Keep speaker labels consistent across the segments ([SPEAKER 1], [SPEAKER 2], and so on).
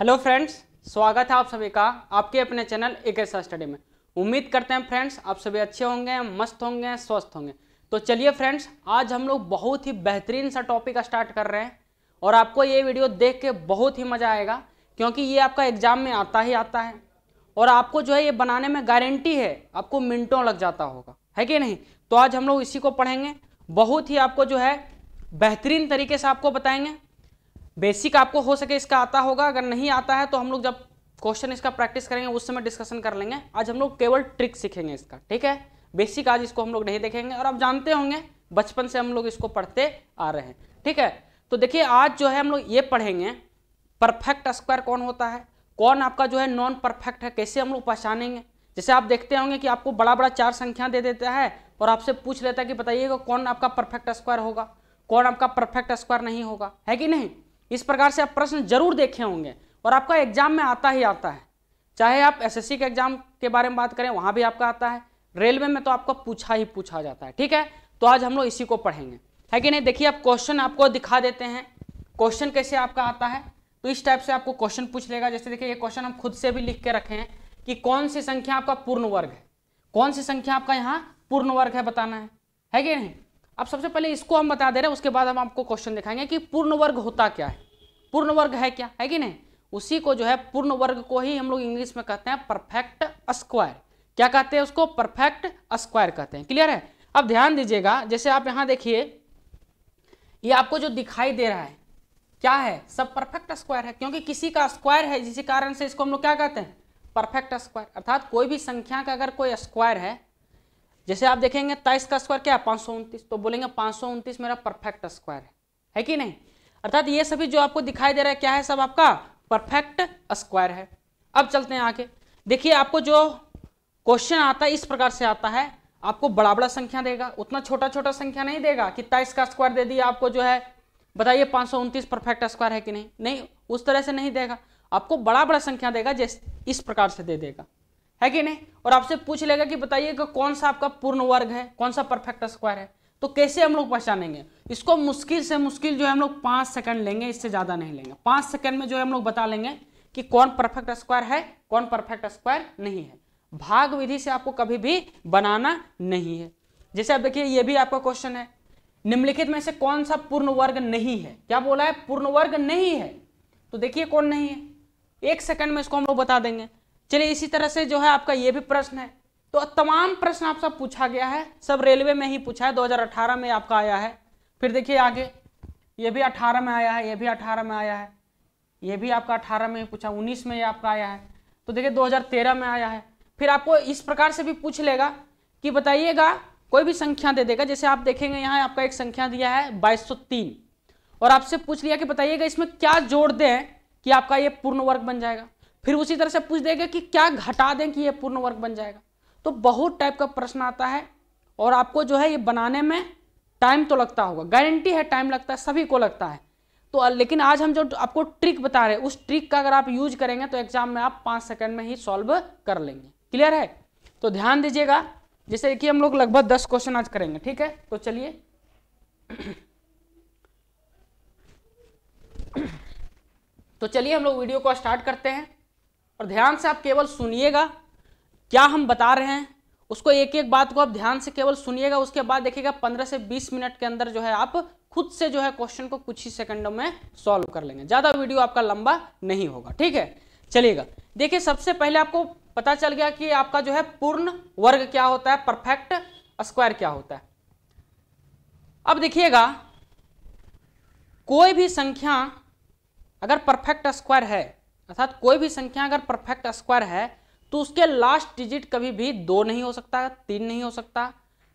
[SPEAKER 1] hello friends स्वागत है आप सभी का आपके अपने चैनल एक ऐसा स्टडी में उम्मीद करते हैं फ्रेंड्स आप सभी अच्छे होंगे मस्त होंगे स्वस्थ होंगे तो चलिए फ्रेंड्स आज हम लोग बहुत ही बेहतरीन सा टॉपिक स्टार्ट कर रहे हैं और आपको ये वीडियो देख के बहुत ही मज़ा आएगा क्योंकि ये आपका एग्ज़ाम में आता ही आता है और आपको जो है ये बनाने में गारंटी है आपको मिनटों लग जाता होगा है कि नहीं तो आज हम लोग इसी को पढ़ेंगे बहुत ही आपको जो है बेहतरीन तरीके से आपको बताएंगे बेसिक आपको हो सके इसका आता होगा अगर नहीं आता है तो हम लोग जब क्वेश्चन इसका प्रैक्टिस करेंगे उस समय डिस्कशन कर लेंगे आज हम लोग केवल ट्रिक सीखेंगे इसका ठीक है बेसिक आज इसको हम लोग नहीं देखेंगे और आप जानते होंगे बचपन से हम लोग इसको पढ़ते आ रहे हैं ठीक है तो देखिए आज जो है हम लोग ये पढ़ेंगे परफेक्ट स्क्वायर कौन होता है कौन आपका जो है नॉन परफेक्ट है कैसे हम लोग पहचानेंगे जैसे आप देखते होंगे कि आपको बड़ा बड़ा चार संख्या दे देता है और आपसे पूछ लेता है कि बताइएगा कौन आपका परफेक्ट स्क्वायर होगा कौन आपका परफेक्ट स्क्वायर नहीं होगा है कि नहीं इस प्रकार से आप प्रश्न जरूर देखे होंगे और आपका एग्जाम में आता ही आता है चाहे आप एसएससी के एग्जाम के बारे में बात करें वहां भी आपका आता है रेलवे में तो आपका पूछा ही पूछा जाता है ठीक है तो आज हम लोग इसी को पढ़ेंगे है कि नहीं देखिए आप क्वेश्चन आपको दिखा देते हैं क्वेश्चन कैसे आपका आता है तो इस टाइप से आपको क्वेश्चन पूछ लेगा जैसे देखिए ये क्वेश्चन हम खुद से भी लिख के रखे हैं कि कौन सी संख्या आपका पूर्ण वर्ग है कौन सी संख्या आपका यहाँ पूर्ण वर्ग है बताना है है कि नहीं अब सबसे पहले इसको हम बता दे रहे हैं उसके बाद हम आपको क्वेश्चन दिखाएंगे कि पूर्ण वर्ग होता क्या है पूर्ण वर्ग है क्या है कि नहीं उसी को जो है पूर्ण वर्ग को ही हम लोग इंग्लिश में कहते हैं परफेक्ट स्क्वायर क्या कहते हैं उसको परफेक्ट स्क्वायर कहते हैं क्लियर है अब ध्यान दीजिएगा जैसे आप यहां देखिए ये आपको जो दिखाई दे रहा है क्या है सब परफेक्ट स्क्वायर है क्योंकि किसी का स्क्वायर है जिसी कारण से इसको हम लोग क्या कहते हैं परफेक्ट स्क्वायर अर्थात कोई भी संख्या का अगर कोई स्क्वायर है जैसे आप देखेंगे तेईस का स्क्वायर क्या है पाँच तो बोलेंगे पाँच सौ मेरा परफेक्ट स्क्वायर है है कि नहीं अर्थात ये सभी जो आपको दिखाई दे रहा है क्या है सब आपका परफेक्ट स्क्वायर है अब चलते हैं आगे देखिए आपको जो क्वेश्चन आता है इस प्रकार से आता है आपको बड़ा बड़ा संख्या देगा उतना छोटा छोटा संख्या नहीं देगा कि तेईस का स्क्वायर दे दिया आपको जो है बताइए पाँच परफेक्ट स्क्वायर है कि नहीं नहीं उस तरह से नहीं देगा आपको बड़ा बड़ा संख्या देगा जैसे इस प्रकार से दे देगा है कि नहीं और आपसे पूछ लेगा कि बताइए कि कौन सा आपका पूर्ण वर्ग है कौन सा परफेक्ट स्क्वायर है तो कैसे हम लोग पहचानेंगे इसको मुश्किल से मुश्किल जो है हम लोग पांच सेकंड लेंगे इससे ज़्यादा नहीं लेंगे पांच सेकंड में जो है हम लोग बता लेंगे कि कौन परफेक्ट स्क्वायर है कौन परफेक्ट स्क्वायर नहीं है भाग विधि से आपको कभी भी बनाना नहीं है जैसे आप देखिए यह भी आपका क्वेश्चन है निम्नलिखित में से कौन सा पूर्ण वर्ग नहीं है क्या बोला है पूर्ण वर्ग नहीं है तो देखिए कौन नहीं है एक सेकंड में इसको हम लोग बता देंगे चलिए इसी तरह से जो है आपका ये भी प्रश्न है तो तमाम प्रश्न आपसे पूछा गया है सब रेलवे में ही पूछा है 2018 में आपका आया है फिर देखिए आगे ये भी 18 में आया है ये भी 18 में आया है ये भी आपका 18 में ही पूछा 19 में ये आपका आया है तो देखिए 2013 में आया है फिर आपको इस प्रकार से भी पूछ लेगा कि बताइएगा कोई भी संख्या दे देगा जैसे आप देखेंगे यहाँ आपका एक संख्या दिया है बाईस और आपसे पूछ लिया कि बताइएगा इसमें क्या जोड़ दें कि आपका ये पूर्ण वर्ग बन जाएगा फिर उसी तरह से पूछ देगा कि क्या घटा दें कि ये पूर्ण वर्ग बन जाएगा तो बहुत टाइप का प्रश्न आता है और आपको जो है ये बनाने में टाइम तो लगता होगा गारंटी है टाइम लगता है सभी को लगता है तो लेकिन आज हम जो आपको ट्रिक बता रहे हैं उस ट्रिक का अगर आप यूज करेंगे तो एग्जाम में आप पाँच सेकंड में ही सॉल्व कर लेंगे क्लियर है तो ध्यान दीजिएगा जैसे कि हम लोग लगभग दस क्वेश्चन आज करेंगे ठीक है तो चलिए तो चलिए हम लोग वीडियो को स्टार्ट करते हैं और ध्यान से आप केवल सुनिएगा क्या हम बता रहे हैं उसको एक एक बात को आप ध्यान से केवल सुनिएगा उसके बाद देखिएगा पंद्रह से बीस मिनट के अंदर जो है आप खुद से जो है क्वेश्चन को कुछ ही सेकंडों में सॉल्व कर लेंगे ज़्यादा वीडियो आपका लंबा नहीं होगा ठीक है चलिएगा देखिए सबसे पहले आपको पता चल गया कि आपका जो है पूर्ण वर्ग क्या होता है परफेक्ट स्क्वायर क्या होता है अब देखिएगा कोई भी संख्या अगर परफेक्ट स्क्वायर है अर्थात कोई भी संख्या अगर परफेक्ट स्क्वायर है तो उसके लास्ट डिजिट कभी भी दो नहीं हो सकता तीन नहीं हो सकता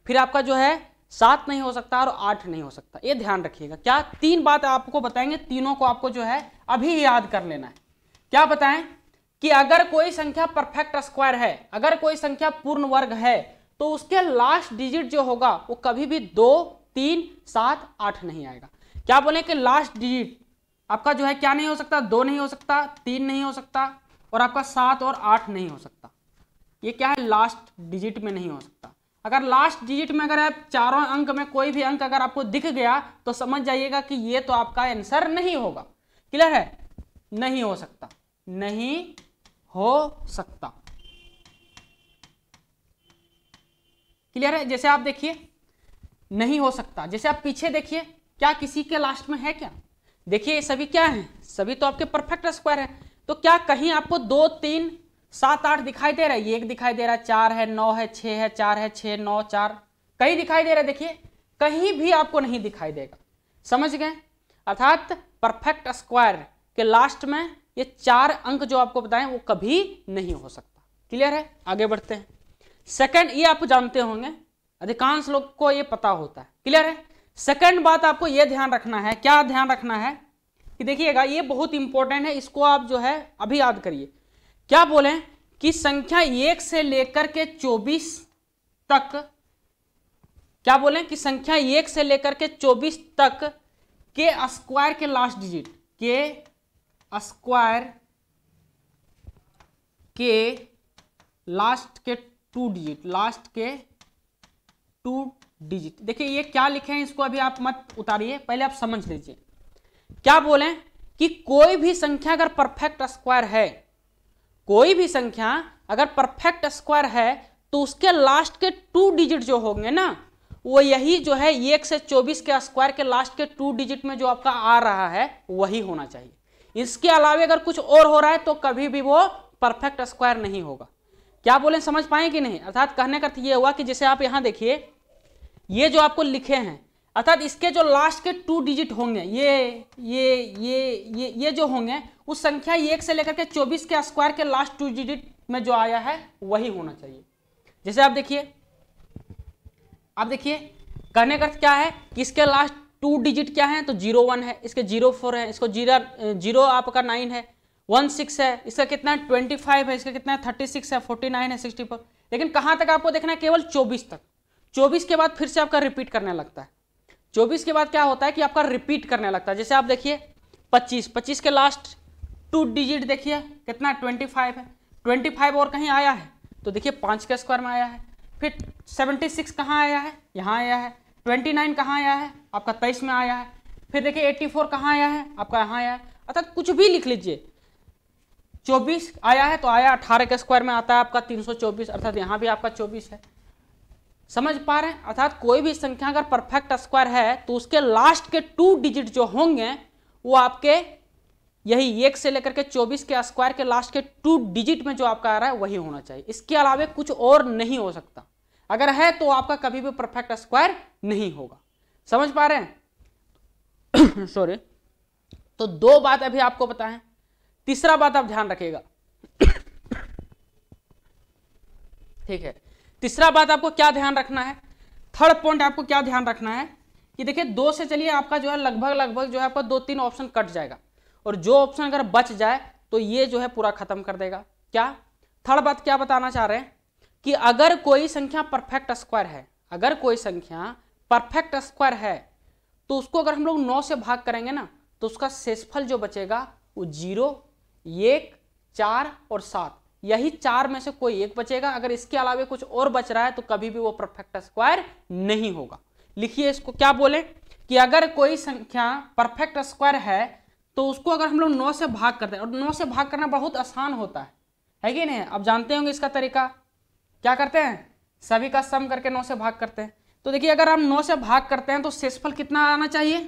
[SPEAKER 1] फिर आपका जो है सात नहीं हो सकता और आठ नहीं हो सकता ये ध्यान रखिएगा क्या तीन बात आपको बताएंगे तीनों को आपको जो है अभी याद कर लेना है क्या बताएं कि अगर कोई संख्या परफेक्ट स्क्वायर है अगर कोई संख्या पूर्ण वर्ग है तो उसके लास्ट डिजिट जो होगा वो कभी भी दो तीन सात आठ नहीं आएगा क्या बोले कि लास्ट डिजिट आपका जो है क्या नहीं हो सकता दो नहीं हो सकता तीन नहीं हो सकता और आपका सात और आठ नहीं हो सकता ये क्या है लास्ट डिजिट में नहीं हो सकता अगर लास्ट डिजिट में अगर आप चारों अंक में कोई भी अंक अगर आपको दिख गया तो समझ जाइएगा कि ये तो आपका आंसर नहीं होगा क्लियर है नहीं हो सकता नहीं हो सकता क्लियर है जैसे आप देखिए नहीं हो सकता जैसे आप पीछे देखिए क्या किसी के लास्ट में है क्या देखिए ये सभी क्या हैं सभी तो आपके परफेक्ट स्क्वायर है तो क्या कहीं आपको दो तीन सात आठ दिखाई दे रहा है एक दिखाई दे रहा है चार है नौ है छ है चार है छः नौ चार कहीं दिखाई दे रहा है देखिए कहीं भी आपको नहीं दिखाई देगा समझ गए अर्थात परफेक्ट स्क्वायर के लास्ट में ये चार अंक जो आपको बताएं वो कभी नहीं हो सकता क्लियर है आगे बढ़ते हैं सेकंड ये आप जानते होंगे अधिकांश लोग को ये पता होता है क्लियर है सेकंड बात आपको यह ध्यान रखना है क्या ध्यान रखना है कि देखिएगा ये बहुत इंपॉर्टेंट है इसको आप जो है अभी याद करिए क्या बोले कि संख्या एक से लेकर के चौबीस तक क्या बोले कि संख्या एक से लेकर के चौबीस तक के स्क्वायर के लास्ट डिजिट के स्क्वायर के लास्ट के टू डिजिट लास्ट के टू डिजिट देखिए ये क्या लिखे हैं इसको अभी आप मत उतारिए पहले आप समझ लीजिए क्या बोले कि कोई भी संख्या अगर परफेक्ट स्क्वायर है कोई भी संख्या अगर परफेक्ट स्क्वायर है तो उसके लास्ट के टू डिजिट जो होंगे ना वो यही जो है एक से चौबीस के स्क्वायर के लास्ट के टू डिजिट में जो आपका आ रहा है वही होना चाहिए इसके अलावा अगर कुछ और हो रहा है तो कभी भी वो परफेक्ट स्क्वायर नहीं होगा क्या बोले समझ पाए कि नहीं अर्थात कहने का अर्थ ये हुआ कि जैसे आप यहां देखिए ये जो आपको लिखे हैं अर्थात इसके जो लास्ट के टू डिजिट होंगे ये ये ये ये ये जो होंगे उस संख्या एक से लेकर के चौबीस के स्क्वायर के लास्ट टू डिजिट में जो आया है वही होना चाहिए जैसे आप देखिए आप देखिए कहने का अर्थ क्या है कि इसके लास्ट टू डिजिट क्या है तो जीरो वन है इसके जीरो फोर है इसको जीरा जीरो आपका नाइन है वन सिक्स है इसका कितना है ट्वेंटी फाइव है इसका कितना है थर्टी सिक्स है फोर्टी नाइन है सिक्सटी फोर लेकिन कहाँ तक आपको देखना है केवल चौबीस तक चौबीस के बाद फिर से आपका रिपीट करने लगता है चौबीस के बाद क्या होता है कि आपका रिपीट करने लगता है जैसे आप देखिए पच्चीस पच्चीस के लास्ट टू डिजिट देखिए कितना ट्वेंटी फाइव है ट्वेंटी फाइव और कहीं आया है तो देखिए पाँच के स्क्वायर में आया है फिर सेवेंटी सिक्स कहाँ आया है यहाँ आया है ट्वेंटी नाइन कहाँ आया है आपका तेईस में आया है फिर देखिए एट्टी फोर कहाँ आया है आपका यहाँ आया है अर्थात कुछ भी लिख लीजिए चौबीस आया है तो आया अठारह के स्क्वायर में आता है आपका तीन सौ चौबीस अर्थात यहाँ भी आपका चौबीस है समझ पा रहे हैं अर्थात कोई भी संख्या अगर परफेक्ट स्क्वायर है तो उसके लास्ट के टू डिजिट जो होंगे वो आपके यही एक से लेकर के चौबीस के स्क्वायर के लास्ट के टू डिजिट में जो आपका आ रहा है वही होना चाहिए इसके अलावा कुछ और नहीं हो सकता अगर है तो आपका कभी भी परफेक्ट स्क्वायर नहीं होगा समझ पा रहे हैं सॉरी तो दो बात अभी आपको बताए तीसरा बात आप ध्यान रखिएगा ठीक है तीसरा बात आपको क्या ध्यान रखना है थर्ड पॉइंट आपको क्या ध्यान रखना है कि देखिए दो से चलिए आपका जो है लगभग लगभग जो है आपका दो तीन ऑप्शन कट जाएगा और जो ऑप्शन अगर बच जाए तो ये जो है पूरा खत्म कर देगा क्या थर्ड बात क्या बताना चाह रहे हैं कि अगर कोई संख्या परफेक्ट स्क्वायर है अगर कोई संख्या परफेक्ट स्क्वायर है तो उसको अगर हम लोग नौ से भाग करेंगे ना तो उसका शेषफल जो बचेगा वो जीरो एक चार और सात यही चार में से कोई एक बचेगा अगर इसके अलावा कुछ और बच रहा है तो कभी भी वो परफेक्ट स्क्वायर नहीं होगा लिखिए इसको क्या बोले कि अगर कोई संख्या परफेक्ट स्क्वायर है तो उसको अगर हम लोग नौ से भाग करते हैं और नौ से भाग करना बहुत आसान होता है है कि नहीं अब जानते होंगे इसका तरीका क्या करते हैं सभी का सम करके नौ से भाग करते हैं तो देखिए अगर हम नौ से भाग करते हैं तो शेषफल कितना आना चाहिए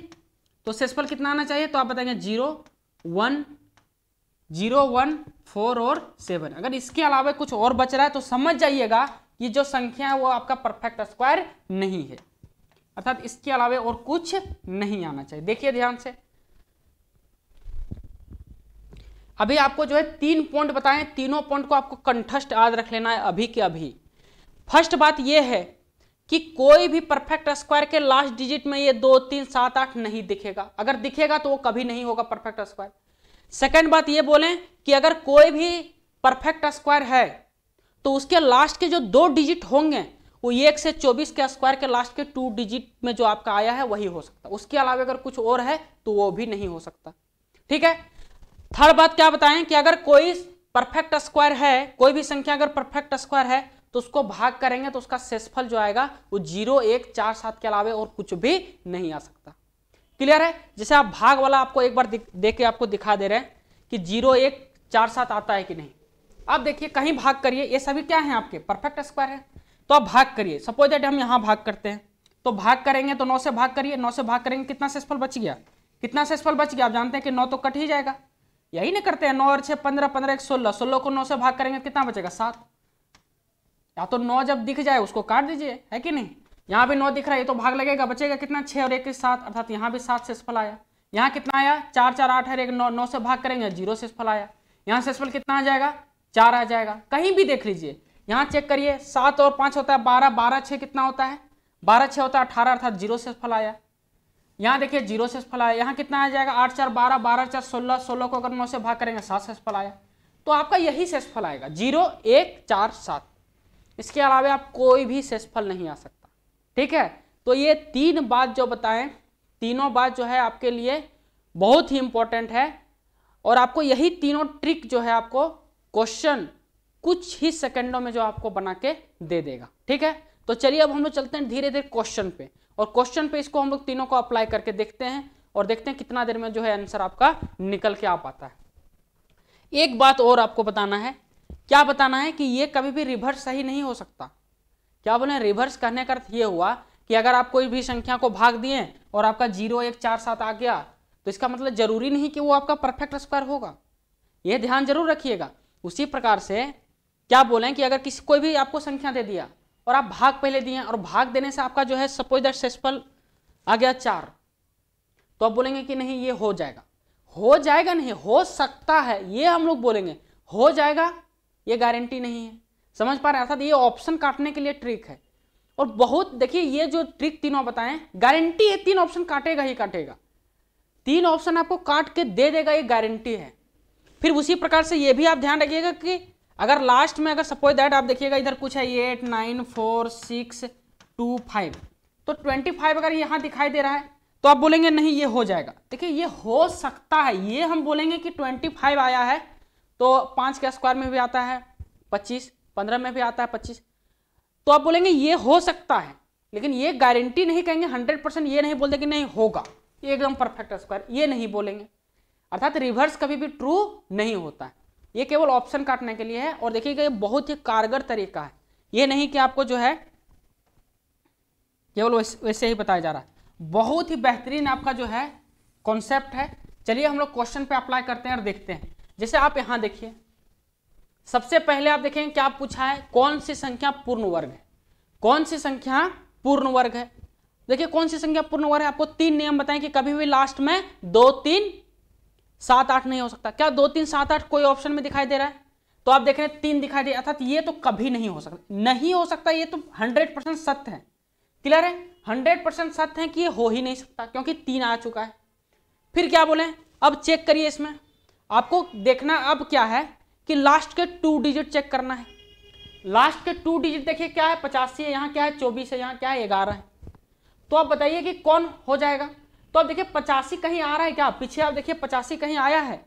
[SPEAKER 1] तो शेषफल कितना आना चाहिए तो आप बताएंगे zero one zero one four और सेवन अगर इसके अलावा कुछ और बच रहा है तो समझ जाइएगा कि जो संख्या है वो आपका परफेक्ट स्क्वायर नहीं है अर्थात इसके अलावा और कुछ नहीं आना चाहिए देखिए ध्यान से अभी आपको जो है तीन पॉइंट बताएं तीनों पॉइंट को आपको कंठस्थ याद रख लेना है अभी के अभी फर्स्ट बात यह है कि कोई भी परफेक्ट स्क्वायर के लास्ट डिजिट में ये दो तीन सात आठ नहीं दिखेगा अगर दिखेगा तो वो कभी नहीं होगा परफेक्ट स्क्वायर सेकंड बात ये बोलें कि अगर कोई भी परफेक्ट स्क्वायर है तो उसके लास्ट के जो दो डिजिट होंगे वो एक से चौबीस के स्क्वायर के लास्ट के टू डिजिट में जो आपका आया है वही हो सकता है उसके अलावा अगर कुछ और है तो वो भी नहीं हो सकता ठीक है थर्ड बात क्या बताएं कि अगर कोई परफेक्ट स्क्वायर है कोई भी संख्या अगर परफेक्ट स्क्वायर है तो उसको भाग करेंगे तो उसका शेषफल जो आएगा वो जीरो एक चार सात के अलावा और कुछ भी नहीं आ सकता क्लियर है जैसे आप भाग वाला आपको एक बार देख के आपको दिखा दे रहे हैं कि जीरो एक चार सात आता है कि नहीं आप देखिए कहीं भाग करिए ये सभी क्या है आपके परफेक्ट स्क्वायर है तो आप भाग करिए सपोज दैट हम यहाँ भाग करते हैं तो भाग करेंगे तो नौ से भाग करिए नौ से भाग करेंगे कितना सेसफल बच गया कितना सेसफल बच गया आप जानते हैं कि नौ तो कट ही जाएगा यही नहीं करते हैं नौ और छः पंद्रह पंद्रह एक सोलह सोलह को नौ से भाग करेंगे कितना बचेगा सात या तो नौ जब दिख जाए उसको काट दीजिए है कि नहीं यहाँ भी नौ दिख रहा है ये तो भाग लगेगा बचेगा कितना छः और एक सात अर्थात यहाँ भी सात सफल आया यहाँ कितना आया चार चार आठ है एक नौ नौ से भाग करेंगे जीरो सफल आया यहाँ सफल कितना आ जाएगा चार आ जाएगा कहीं भी देख लीजिए यहाँ चेक करिए सात और पाँच होता है बारह बारह छः कितना होता है बारह छः होता है अठारह अर्थात जीरो सफल आया यहाँ देखिए जीरो सफल आया यहाँ कितना आ जाएगा आठ चार बारह बारह चार सोलह सोलह को अगर नौ से भाग करेंगे सात सफल आया तो आपका यही शेषफल आएगा जीरो एक चार सात इसके अलावा आप कोई भी सेसफल नहीं आ सकते ठीक है तो ये तीन बात जो बताएं तीनों बात जो है आपके लिए बहुत ही इंपॉर्टेंट है और आपको यही तीनों ट्रिक जो है आपको क्वेश्चन कुछ ही सेकंडों में जो आपको बना के दे देगा ठीक है तो चलिए अब हम लोग चलते हैं धीरे धीरे क्वेश्चन पे और क्वेश्चन पे इसको हम लोग तीनों को अप्लाई करके देखते हैं और देखते हैं कितना देर में जो है आंसर आपका निकल के आ पाता है एक बात और आपको बताना है क्या बताना है कि ये कभी भी रिवर्स सही नहीं हो सकता क्या बोले रिवर्स करने का अर्थ ये हुआ कि अगर आप कोई भी संख्या को भाग दिए और आपका जीरो एक चार सात आ गया तो इसका मतलब जरूरी नहीं कि वो आपका परफेक्ट स्क्वायर होगा यह ध्यान जरूर रखिएगा उसी प्रकार से क्या बोले कि अगर किसी कोई भी आपको संख्या दे दिया और आप भाग पहले दिए और भाग देने से आपका जो है सपोज दैट सेसफल आ गया चार तो आप बोलेंगे कि नहीं ये हो जाएगा हो जाएगा नहीं हो सकता है ये हम लोग बोलेंगे हो जाएगा ये गारंटी नहीं है समझ पा रहे हैं अर्थात ये ऑप्शन काटने के लिए ट्रिक है और बहुत देखिए ये जो ट्रिक तीनों बताएं गारंटी है तीन ऑप्शन काटेगा ही काटेगा तीन ऑप्शन आपको काट के दे देगा ये गारंटी है फिर उसी प्रकार से ये भी आप ध्यान रखिएगा कि अगर लास्ट में अगर सपोज दैट आप देखिएगा इधर कुछ है eight nine four six two five तो ट्वेंटी फाइव अगर यहाँ दिखाई दे रहा है तो आप बोलेंगे नहीं ये हो जाएगा देखिए ये हो सकता है ये हम बोलेंगे कि ट्वेंटी फाइव आया है तो पाँच के स्क्वायर में भी आता है पच्चीस पंद्रह में भी आता है पच्चीस तो आप बोलेंगे ये हो सकता है लेकिन ये गारंटी नहीं कहेंगे हंड्रेड परसेंट ये नहीं बोलते कि नहीं होगा ये एकदम परफेक्ट स्क्वायर ये नहीं बोलेंगे अर्थात रिवर्स कभी भी ट्रू नहीं होता है ये केवल ऑप्शन काटने के लिए है और देखिएगा ये बहुत ही कारगर तरीका है ये नहीं कि आपको जो है केवल वैसे ही बताया जा रहा है बहुत ही बेहतरीन आपका जो है कॉन्सेप्ट है चलिए हम लोग क्वेश्चन पे अप्लाई करते हैं और देखते हैं जैसे आप यहाँ देखिए सबसे पहले आप देखें क्या पूछा है कौन सी संख्या पूर्ण वर्ग है कौन सी संख्या पूर्ण वर्ग है देखिए कौन सी संख्या पूर्ण वर्ग है आपको तीन नियम बताएं कि कभी भी लास्ट में दो तीन सात आठ नहीं हो सकता क्या दो तीन सात आठ कोई ऑप्शन में दिखाई दे रहा है तो आप देख रहे हैं तीन दिखाई दे अर्थात ये तो कभी नहीं हो सकता नहीं हो सकता ये तो हंड्रेड परसेंट सत्य है क्लियर है हंड्रेड परसेंट सत्य है कि ये हो ही नहीं सकता क्योंकि तीन आ चुका है फिर क्या बोले अब चेक करिए इसमें आपको देखना अब क्या है कि लास्ट के टू डिजिट चेक करना है लास्ट के टू डिजिट देखिए क्या है पचासी है यहाँ क्या है चौबीस है यहाँ क्या है ग्यारह है तो आप बताइए कि कौन हो जाएगा तो आप देखिए पचासी कहीं आ रहा है क्या पीछे आप देखिए पचासी कहीं आया है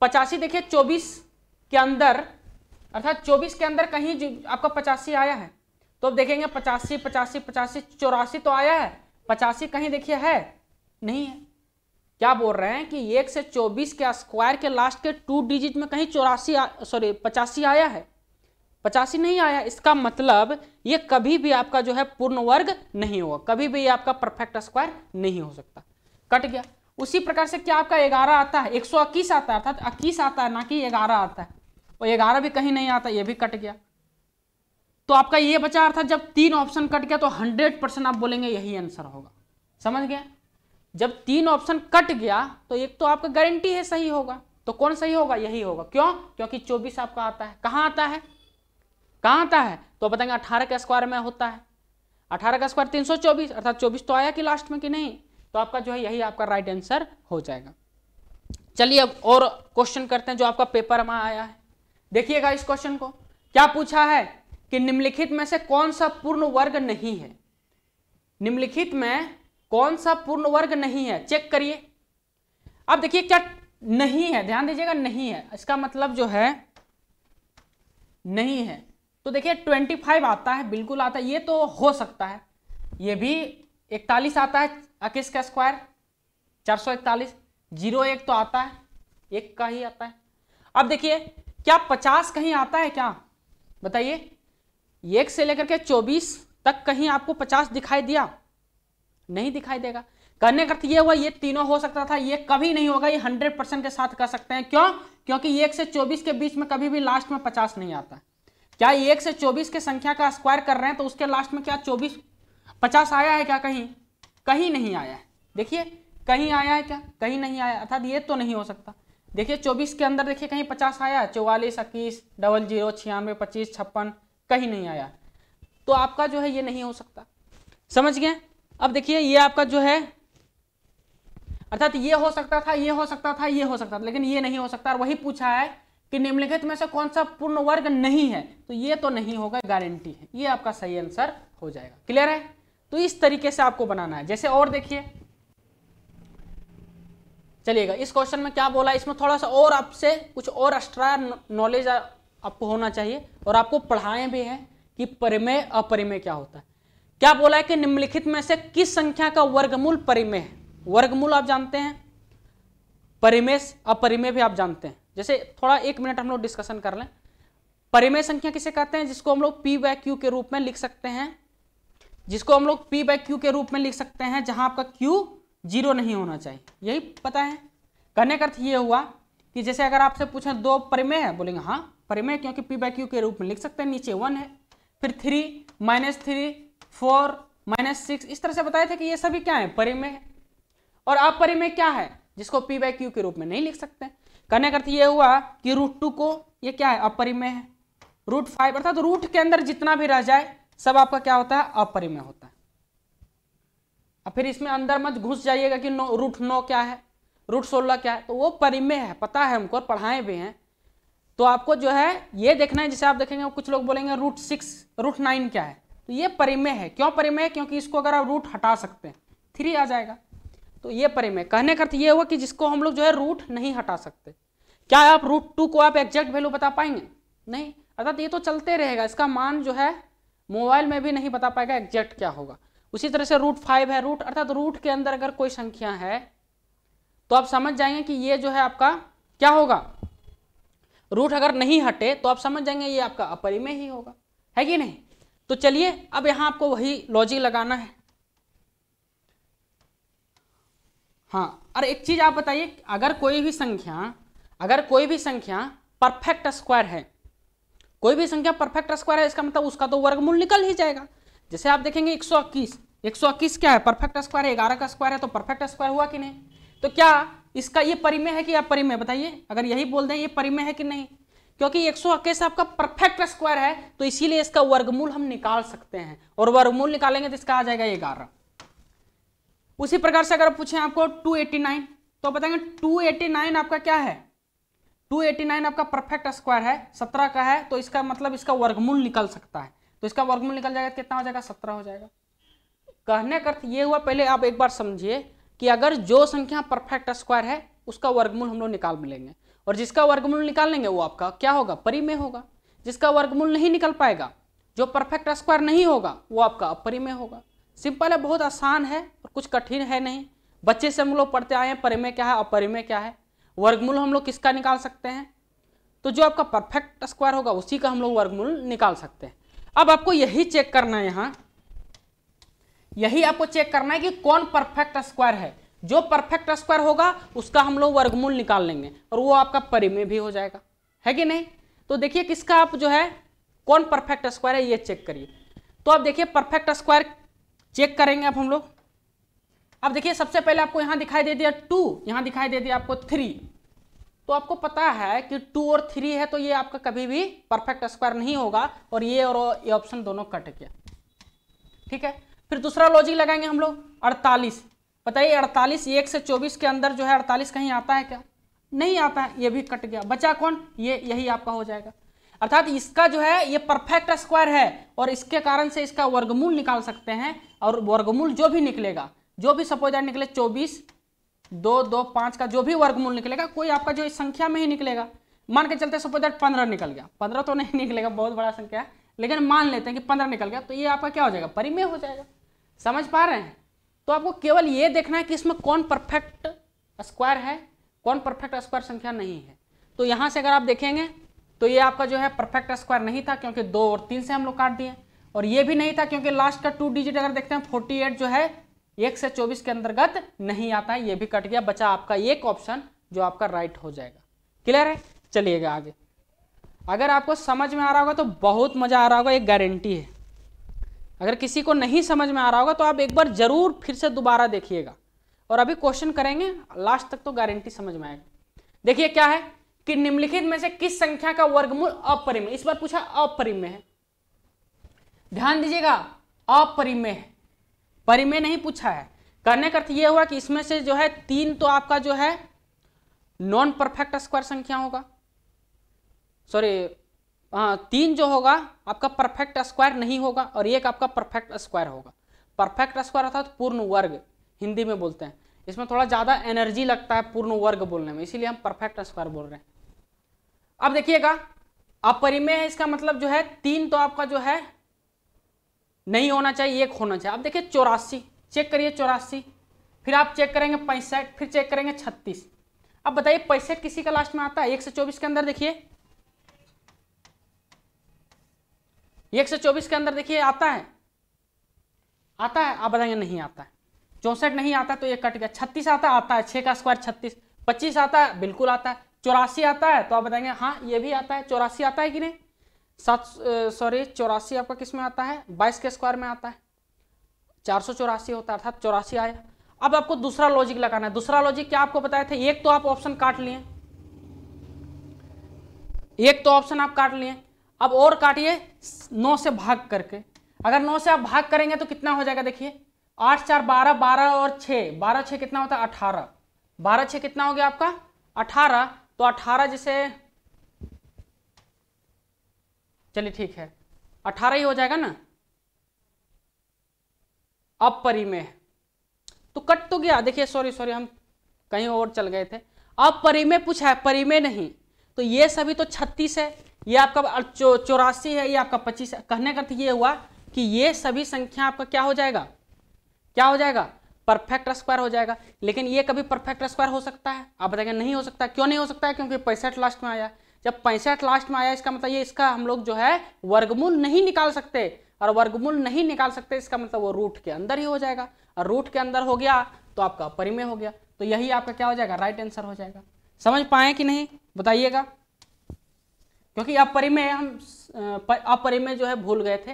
[SPEAKER 1] पचासी देखिए चौबीस के अंदर अर्थात चौबीस के अंदर कहीं आपका पचासी आया है तो आप देखेंगे पचासी पचासी पचासी चौरासी तो आया है पचासी कहीं देखिए है नहीं है क्या बोल रहे हैं कि एक से चौबीस के स्क्वायर के लास्ट के टू डिजिट में कहीं चौरासी सॉरी पचासी आया है पचासी नहीं आया इसका मतलब ये कभी भी आपका जो है पूर्ण वर्ग नहीं होगा कभी भी ये आपका परफेक्ट स्क्वायर नहीं हो सकता कट गया उसी प्रकार से क्या आपका ग्यारह आता है एक सौ इक्कीस आता है अर्थात इक्कीस आता है ना कि ग्यारह आता है और ग्यारह भी कहीं नहीं आता ये भी कट गया तो आपका ये बचा अर्थात जब तीन ऑप्शन कट गया तो हंड्रेड परसेंट आप बोलेंगे यही आंसर होगा समझ गया जब तीन ऑप्शन कट गया तो एक तो आपका गारंटी है सही होगा तो कौन सही होगा यही होगा क्यों क्योंकि चौबीस आपका आता है कहां आता है कहां आता है तो बताएंगे अठारह का स्क्वायर में होता है अठारह का स्क्वायर तीन सौ चौबीस अर्थात चौबीस तो आया कि लास्ट में कि नहीं तो आपका जो है यही आपका राइट आंसर हो जाएगा चलिए अब और क्वेश्चन करते हैं जो आपका पेपर में आया है देखिएगा इस क्वेश्चन को क्या पूछा है कि निम्नलिखित में से कौन सा पूर्ण वर्ग नहीं है निम्नलिखित में कौन सा पूर्ण वर्ग नहीं है चेक करिए अब देखिए क्या नहीं है ध्यान दीजिएगा नहीं है इसका मतलब जो है नहीं है तो देखिए 25 आता है बिल्कुल आता है ये तो हो सकता है ये भी 41 आता है अकेश का स्क्वायर 441 जीरो एक तो आता है एक का ही आता है अब देखिए क्या 50 कहीं आता है क्या बताइए एक से लेकर के 24 तक कहीं आपको 50 दिखाई दिया नहीं दिखाई देगा करने का अर्थ यह हुआ ये तीनों हो सकता था ये कभी नहीं होगा ये हंड्रेड परसेंट के साथ कर सकते हैं क्यों क्योंकि एक से चौबीस के बीच में कभी भी लास्ट में पचास नहीं आता क्या एक से चौबीस के संख्या का स्क्वायर कर रहे हैं तो उसके लास्ट में क्या चौबीस पचास आया है क्या कहीं कहीं नहीं आया है देखिए कहीं आया है क्या कहीं नहीं आया अर्थात ये तो नहीं हो सकता देखिए चौबीस के अंदर देखिए कहीं पचास आया है चौवालीस इक्कीस डबल जीरो छियानवे पच्चीस छप्पन कहीं नहीं आया तो आपका जो है ये नहीं हो सकता समझ गए अब देखिए ये आपका जो है अर्थात ये हो सकता था ये हो सकता था ये हो सकता था लेकिन ये नहीं हो सकता और वही पूछा है कि निम्नलिखित में से कौन सा पूर्ण वर्ग नहीं है तो ये तो नहीं होगा गारंटी है ये आपका सही आंसर हो जाएगा क्लियर है तो इस तरीके से आपको बनाना है जैसे और देखिए चलिएगा इस क्वेश्चन में क्या बोला इसमें थोड़ा सा और आपसे कुछ और एक्स्ट्रा नॉलेज आपको होना चाहिए और आपको पढ़ाएं भी हैं कि परिमेय अपरिमेय क्या होता है क्या बोला है कि निम्नलिखित में से किस संख्या का वर्गमूल परिमेय है वर्गमूल आप जानते हैं परिमेश अपरिमेय भी आप जानते हैं जैसे थोड़ा एक मिनट हम लोग डिस्कशन कर लें परिमेय संख्या किसे कहते हैं जिसको हम लोग पी बाय क्यू के रूप में लिख सकते हैं जिसको हम लोग पी बाय क्यू के रूप में लिख सकते हैं जहां आपका क्यू जीरो नहीं होना चाहिए यही पता है कहने का अर्थ ये हुआ कि जैसे अगर आपसे पूछें दो परिमेय है बोलेंगे हाँ परिमेय क्योंकि पी बाय क्यू के रूप में लिख सकते हैं नीचे वन है फिर three minus three four minus six इस तरह से बताए थे कि ये सभी क्या है परिमेय है और परिमेय क्या है जिसको पी बाई क्यू के रूप में नहीं लिख सकते कहने का अर्थ ये हुआ कि रूट टू को ये क्या है अपरिमेय है रूट फाइव अर्थात तो रूट के अंदर जितना भी रह जाए सब आपका क्या होता है अपरिमेय होता है अब फिर इसमें अंदर मत घुस जाइएगा कि नो रूट नौ क्या है रूट सोलह क्या है तो वो परिमेय है पता है हमको पढ़ाए भी हैं तो आपको जो है ये देखना है जैसे आप देखेंगे कुछ लोग बोलेंगे रूट सिक्स रूट नाइन क्या है तो ये परिमेय है क्यों परिमेय है क्योंकि इसको अगर आप रूट हटा सकते हैं थ्री आ जाएगा तो ये परिमेय कहने का अर्थ ये हुआ कि जिसको हम लोग जो है रूट नहीं हटा सकते क्या आप रूट टू को आप एग्जैक्ट वैल्यू बता पाएंगे नहीं अर्थात ये तो चलते रहेगा इसका मान जो है मोबाइल में भी नहीं बता पाएगा एग्जैक्ट क्या होगा उसी तरह से रूट फाइव है रूट अर्थात रूट के अंदर अगर कोई संख्या है तो आप समझ जाएंगे कि ये जो है आपका क्या होगा रूट अगर नहीं हटे तो आप समझ जाएंगे ये आपका अपरिमेय ही होगा है कि नहीं तो चलिए अब यहां आपको वही लॉजिक लगाना है हाँ और एक चीज आप बताइए अगर कोई भी संख्या अगर कोई भी संख्या परफेक्ट स्क्वायर है कोई भी संख्या परफेक्ट स्क्वायर है इसका मतलब उसका तो वर्गमूल निकल ही जाएगा जैसे आप देखेंगे एक सौ इक्कीस एक सौ इक्कीस क्या है परफेक्ट स्क्वायर है ग्यारह का स्क्वायर है तो परफेक्ट स्क्वायर हुआ कि नहीं तो क्या इसका ये परिमेय है कि या बताइए अगर यही बोल दें ये परिमेय है कि नहीं क्योंकि एक सौ इक्कीस आपका परफेक्ट स्क्वायर है तो इसीलिए इसका वर्गमूल हम निकाल सकते हैं और वर्गमूल निकालेंगे तो इसका आ जाएगा ग्यारह उसी प्रकार से अगर पूछें आपको 289 तो बताएंगे 289 आपका क्या है 289 आपका परफेक्ट स्क्वायर है 17 का है तो इसका मतलब इसका वर्गमूल निकल सकता है तो इसका वर्गमूल निकल जाएगा तो कितना हो जाएगा 17 हो जाएगा कहने का अर्थ ये हुआ पहले आप एक बार समझिए कि अगर जो संख्या परफेक्ट स्क्वायर है उसका वर्गमूल हम लोग निकाल मिलेंगे और जिसका वर्गमूल निकाल लेंगे वो आपका क्या होगा परिमेय होगा जिसका वर्गमूल नहीं निकल पाएगा जो परफेक्ट स्क्वायर नहीं होगा वो आपका अपरिमेय होगा सिंपल है बहुत आसान है और कुछ कठिन है नहीं बच्चे से हम लोग पढ़ते आए हैं परिमय क्या है अपरिमय क्या है वर्गमूल हम लोग किसका निकाल सकते हैं तो जो आपका परफेक्ट स्क्वायर होगा उसी का हम लोग वर्गमूल निकाल सकते हैं अब आपको यही चेक करना है यहाँ यही आपको चेक करना है कि कौन परफेक्ट स्क्वायर है जो परफेक्ट स्क्वायर होगा उसका हम लोग वर्गमूल निकाल लेंगे और वो आपका परिमेय भी हो जाएगा है कि नहीं तो देखिए किसका आप जो है कौन परफेक्ट स्क्वायर है ये चेक करिए तो आप देखिए परफेक्ट स्क्वायर चेक करेंगे अब हम लोग अब देखिए सबसे पहले आपको यहां दिखाई दे दिया टू यहां दिखाई दे दिया आपको थ्री तो आपको पता है कि टू और थ्री है तो ये आपका कभी भी परफेक्ट स्क्वायर नहीं होगा और ये और ये ऑप्शन दोनों कट गया ठीक है फिर दूसरा लॉजिक लगाएंगे हम लोग अड़तालीस बताइए अड़तालीस एक से चौबीस के अंदर जो है अड़तालीस कहीं आता है क्या नहीं आता है ये भी कट गया बचा कौन ये यही आपका हो जाएगा अर्थात इसका जो है ये परफेक्ट स्क्वायर है और इसके कारण से इसका वर्गमूल निकाल सकते हैं और वर्गमूल जो भी निकलेगा जो भी सपोज निकले चौबीस दो दो पाँच का जो भी वर्गमूल निकलेगा कोई आपका जो संख्या में ही निकलेगा मान के चलते सपोज दैट पंद्रह निकल गया पंद्रह तो नहीं निकलेगा बहुत बड़ा संख्या है लेकिन मान लेते हैं कि पंद्रह निकल गया तो ये आपका क्या हो जाएगा परिमेय हो जाएगा समझ पा रहे हैं तो आपको केवल ये देखना है कि इसमें कौन परफेक्ट स्क्वायर है कौन परफेक्ट स्क्वायर संख्या नहीं है तो यहाँ से अगर आप देखेंगे तो ये आपका जो है परफेक्ट स्क्वायर नहीं था क्योंकि दो और तीन से हम लोग काट दिए और ये भी नहीं था क्योंकि लास्ट का टू डिजिट अगर देखते हैं फोर्टी एट जो है एक से चौबीस के अंतर्गत नहीं आता है ये भी कट गया बचा आपका एक ऑप्शन जो आपका राइट हो जाएगा क्लियर है चलिएगा आगे अगर आपको समझ में आ रहा होगा तो बहुत मज़ा आ रहा होगा एक गारंटी है अगर किसी को नहीं समझ में आ रहा होगा तो आप एक बार जरूर फिर से दोबारा देखिएगा और अभी क्वेश्चन करेंगे लास्ट तक तो गारंटी समझ में आएगा देखिए क्या है कि निम्नलिखित में से किस संख्या का वर्गमूल अपरिमेय इस बार पूछा अपरिमेय है ध्यान दीजिएगा अपरिमेय है परिमेय नहीं पूछा है करने का अर्थ यह हुआ कि इसमें से जो है तीन तो आपका जो है नॉन परफेक्ट स्क्वायर संख्या होगा सॉरी हाँ, तीन जो होगा आपका परफेक्ट स्क्वायर नहीं होगा और एक आपका परफेक्ट स्क्वायर होगा परफेक्ट स्क्वायर अर्थात तो पूर्ण वर्ग हिंदी में बोलते हैं इसमें थोड़ा ज़्यादा एनर्जी लगता है पूर्ण वर्ग बोलने में इसीलिए हम परफेक्ट स्क्वायर बोल रहे हैं अब देखिएगा अपरिमेय है इसका मतलब जो है तीन तो आपका जो है नहीं होना चाहिए एक होना चाहिए आप देखिए चौरासी चेक करिए चौरासी फिर आप चेक करेंगे पैंसठ फिर चेक करेंगे छत्तीस अब बताइए पैंसठ किसी का लास्ट में आता है एक से चौबीस के अंदर देखिए एक सौ चौबीस के अंदर देखिए आता है आता है आप बताएंगे नहीं आता है चौंसठ नहीं आता तो ये कट गया छत्तीस आता आता है छः का स्क्वायर छत्तीस पच्चीस आता है बिल्कुल आता है चौरासी आता है तो आप बताएंगे हाँ ये भी आता है चौरासी आता है कि नहीं सात सॉरी चौरासी आपका किस में आता है बाईस के स्क्वायर में आता है चार सौ चौरासी होता है अर्थात चौरासी आया अब आपको दूसरा लॉजिक लगाना है दूसरा लॉजिक क्या आपको बताए थे एक तो आप ऑप्शन काट लिए एक तो ऑप्शन आप काट लिए अब और काटिए नौ से भाग करके अगर नौ से आप भाग करेंगे तो कितना हो जाएगा देखिए आठ चार बारह बारह और छः बारह छः कितना होता है अठारह बारह छः कितना हो गया आपका अठारह तो अठारह जैसे चलिए ठीक है अठारह ही हो जाएगा ना अब परी में तो कट तो गया देखिए सॉरी सॉरी हम कहीं और चल गए थे अब परी में पूछा है परी में नहीं तो ये सभी तो छत्तीस है ये आपका चौरासी है ये आपका पच्चीस कहने का अर्थ ये हुआ कि ये सभी संख्या आपका क्या हो जाएगा क्या हो जाएगा परफेक्ट स्क्वायर हो जाएगा लेकिन ये कभी परफेक्ट स्क्वायर हो सकता है आप बताएंगे नहीं हो सकता क्यों नहीं हो सकता है क्योंकि पैंसठ लास्ट में आया जब पैंसठ लास्ट में आया इसका मतलब ये इसका हम लोग जो है वर्गमूल नहीं निकाल सकते और वर्गमूल नहीं निकाल सकते इसका मतलब वो रूट के अंदर ही हो जाएगा और रूट के अंदर हो गया तो आपका परिमय हो गया तो यही आपका क्या हो जाएगा राइट आंसर हो जाएगा समझ पाए कि नहीं बताइएगा क्योंकि अपरिमय हम अपरिमय जो है भूल गए थे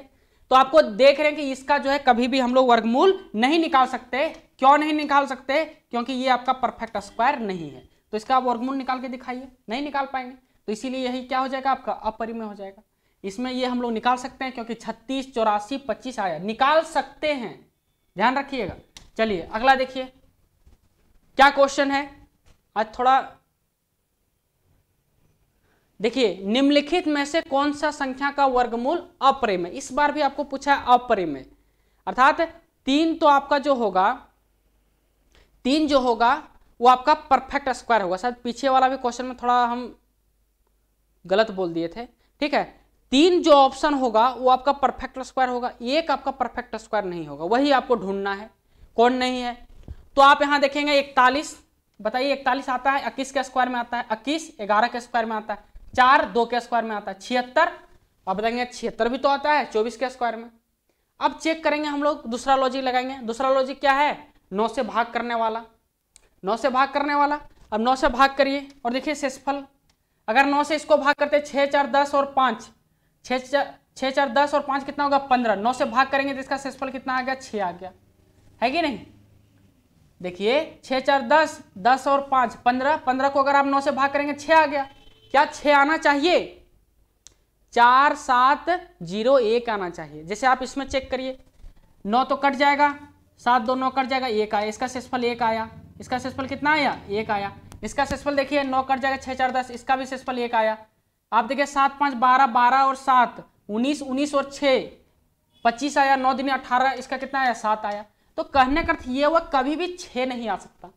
[SPEAKER 1] तो आपको देख रहे हैं कि इसका जो है कभी भी हम लोग वर्गमूल नहीं निकाल सकते क्यों नहीं निकाल सकते क्योंकि ये आपका परफेक्ट स्क्वायर नहीं है तो इसका आप वर्गमूल निकाल के दिखाइए नहीं निकाल पाएंगे तो इसीलिए यही क्या हो जाएगा आपका अपरिमय हो जाएगा इसमें ये हम लोग निकाल सकते हैं क्योंकि छत्तीस चौरासी पच्चीस आया निकाल सकते हैं ध्यान रखिएगा चलिए अगला देखिए क्या क्वेश्चन है आज थोड़ा देखिए निम्नलिखित में से कौन सा संख्या का वर्गमूल अपरिमय इस बार भी आपको पूछा है अपरिमय अर्थात तीन तो आपका जो होगा तीन जो होगा वो आपका परफेक्ट स्क्वायर होगा शायद पीछे वाला भी क्वेश्चन में थोड़ा हम गलत बोल दिए थे ठीक है तीन जो ऑप्शन होगा वो आपका परफेक्ट स्क्वायर होगा एक आपका परफेक्ट स्क्वायर नहीं होगा वही आपको ढूंढना है कौन नहीं है तो आप यहां देखेंगे इकतालीस बताइए इकतालीस आता है इक्कीस के स्क्वायर में आता है इक्कीस ग्यारह के स्क्वायर में आता है चार दो के स्क्वायर में आता है छिहत्तर अब बताएंगे छिहत्तर भी तो आता है चौबीस के स्क्वायर में अब चेक करेंगे हम लोग दूसरा लॉजिक लगाएंगे दूसरा लॉजिक क्या है नौ से भाग करने वाला नौ से भाग करने वाला अब नौ से भाग करिए और देखिए शेषफल अगर नौ से इसको भाग करते छः चार दस और पाँच छः चार छः चार दस और पाँच कितना होगा पंद्रह नौ से भाग करेंगे तो इसका शेषफल कितना आ गया छः आ गया है कि नहीं देखिए छः चार दस दस और पाँच पंद्रह पंद्रह को अगर आप नौ से भाग करेंगे छः आ गया क्या छः आना चाहिए चार सात जीरो एक आना चाहिए जैसे आप इसमें चेक करिए नौ तो कट जाएगा सात दो नौ कट जाएगा एक आया इसका सेसफल एक आया इसका सेसफल कितना आया एक आया इसका सेसफल देखिए नौ कट जाएगा छः चार दस इसका भी सेसफल एक आया आप देखिए सात पाँच बारह बारह और सात उन्नीस उन्नीस और छः पच्चीस आया नौ दिन अठारह इसका कितना आया सात आया तो कहने का अर्थ ये हुआ कभी भी छः नहीं आ सकता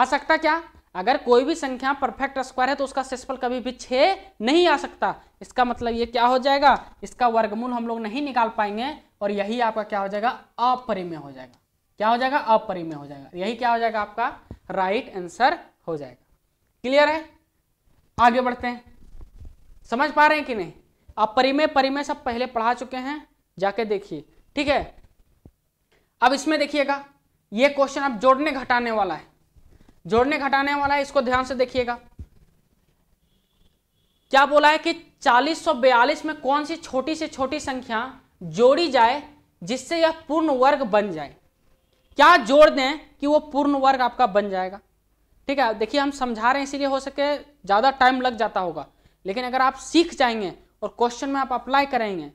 [SPEAKER 1] आ सकता क्या अगर कोई भी संख्या परफेक्ट स्क्वायर है तो उसका शेषफल कभी भी छः नहीं आ सकता इसका मतलब ये क्या हो जाएगा इसका वर्गमूल हम लोग नहीं निकाल पाएंगे और यही आपका क्या हो जाएगा अपरिमय हो जाएगा क्या हो जाएगा अपरिमय हो जाएगा यही क्या हो जाएगा आपका राइट आंसर हो जाएगा क्लियर है आगे बढ़ते हैं समझ पा रहे हैं कि नहीं आप परिमय सब पहले पढ़ा चुके हैं जाके देखिए ठीक है अब इसमें देखिएगा ये क्वेश्चन अब जोड़ने घटाने वाला है जोड़ने घटाने वाला है इसको ध्यान से देखिएगा क्या बोला है कि 4042 में कौन सी छोटी से छोटी संख्या जोड़ी जाए जिससे यह पूर्ण वर्ग बन जाए क्या जोड़ दें कि वो पूर्ण वर्ग आपका बन जाएगा ठीक है देखिए हम समझा रहे हैं इसीलिए हो सके ज़्यादा टाइम लग जाता होगा लेकिन अगर आप सीख जाएंगे और क्वेश्चन में आप अप्लाई करेंगे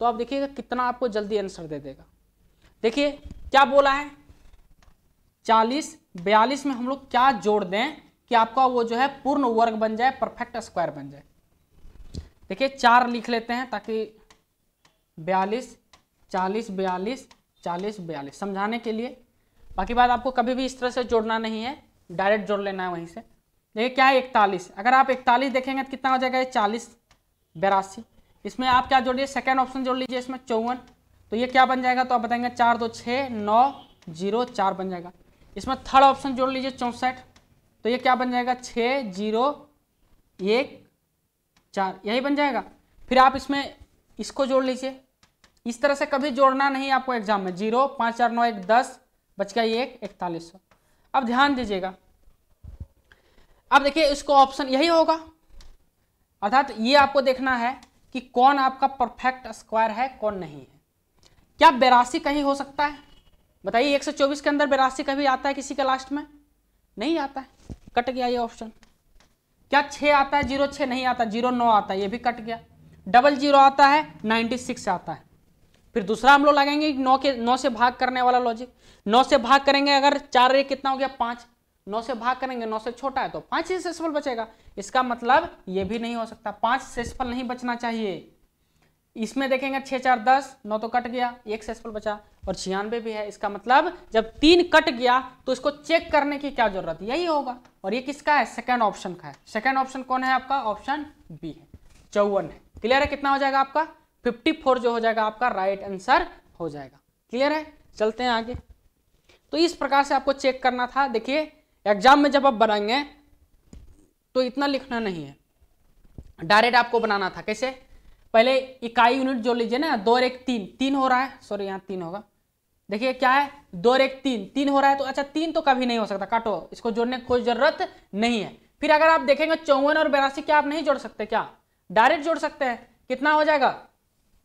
[SPEAKER 1] तो आप देखिएगा कितना आपको जल्दी आंसर दे देगा देखिए क्या बोला है चालीस बयालीस में हम लोग क्या जोड़ दें कि आपका वो जो है पूर्ण वर्ग बन जाए परफेक्ट स्क्वायर बन जाए देखिए चार लिख लेते हैं ताकि बयालीस चालीस बयालीस चालीस बयालीस समझाने के लिए बाकी बात आपको कभी भी इस तरह से जोड़ना नहीं है डायरेक्ट जोड़ लेना है वहीं से देखिए क्या है इकतालीस अगर आप इकतालीस देखेंगे तो कितना हो जाएगा ये चालीस बयासी इसमें आप क्या जोड़िए सेकेंड ऑप्शन जोड़ लीजिए इसमें चौवन तो ये क्या बन जाएगा तो आप बताएंगे चार दो छः नौ जीरो चार बन जाएगा इसमें थर्ड ऑप्शन जोड़ लीजिए चौंसठ तो ये क्या बन जाएगा छः जीरो एक चार यही बन जाएगा फिर आप इसमें इसको जोड़ लीजिए इस तरह से कभी जोड़ना नहीं आपको एग्जाम में जीरो पाँच चार नौ एक दस बच गया एक इकतालीस सौ अब ध्यान दीजिएगा अब देखिए इसको ऑप्शन यही होगा अर्थात ये आपको देखना है कि कौन आपका परफेक्ट स्क्वायर है कौन नहीं है क्या बेरासी कहीं हो सकता है बताइए एक सौ चौबीस के अंदर बेरासी कभी आता है किसी का लास्ट में नहीं आता है कट गया ये ऑप्शन क्या छः आता है जीरो छः नहीं आता जीरो नौ आता है ये भी कट गया डबल जीरो आता है नाइन्टी सिक्स आता है फिर दूसरा हम लोग लगाएंगे नौ के नौ से भाग करने वाला लॉजिक नौ से भाग करेंगे अगर चार रे कितना हो गया पाँच नौ से भाग करेंगे नौ से छोटा है तो पाँच ही सेसफल बचेगा इसका मतलब ये भी नहीं हो सकता पाँच सेसफल नहीं बचना चाहिए इसमें देखेंगे छह चार दस नौ तो कट गया एक सेसफुल बचा और छियानवे भी है इसका मतलब जब तीन कट गया तो इसको चेक करने की क्या जरूरत यही होगा और ये किसका है सेकेंड ऑप्शन का है सेकेंड ऑप्शन कौन है आपका ऑप्शन बी है चौवन है क्लियर है कितना हो जाएगा आपका फिफ्टी फोर जो हो जाएगा आपका राइट आंसर हो जाएगा क्लियर है चलते हैं आगे तो इस प्रकार से आपको चेक करना था देखिए एग्जाम में जब आप बनाएंगे तो इतना लिखना नहीं है डायरेक्ट आपको बनाना था कैसे पहले इकाई यूनिट जोड़ लीजिए ना दो एक तीन तीन हो रहा है सॉरी यहाँ तीन होगा देखिए क्या है दो एक तीन तीन हो रहा है तो अच्छा तीन तो कभी नहीं हो सकता काटो इसको जोड़ने की कोई जरूरत नहीं है फिर अगर आप देखेंगे चौवन और बेरासी क्या आप नहीं जोड़ सकते क्या डायरेक्ट जोड़ सकते हैं कितना हो जाएगा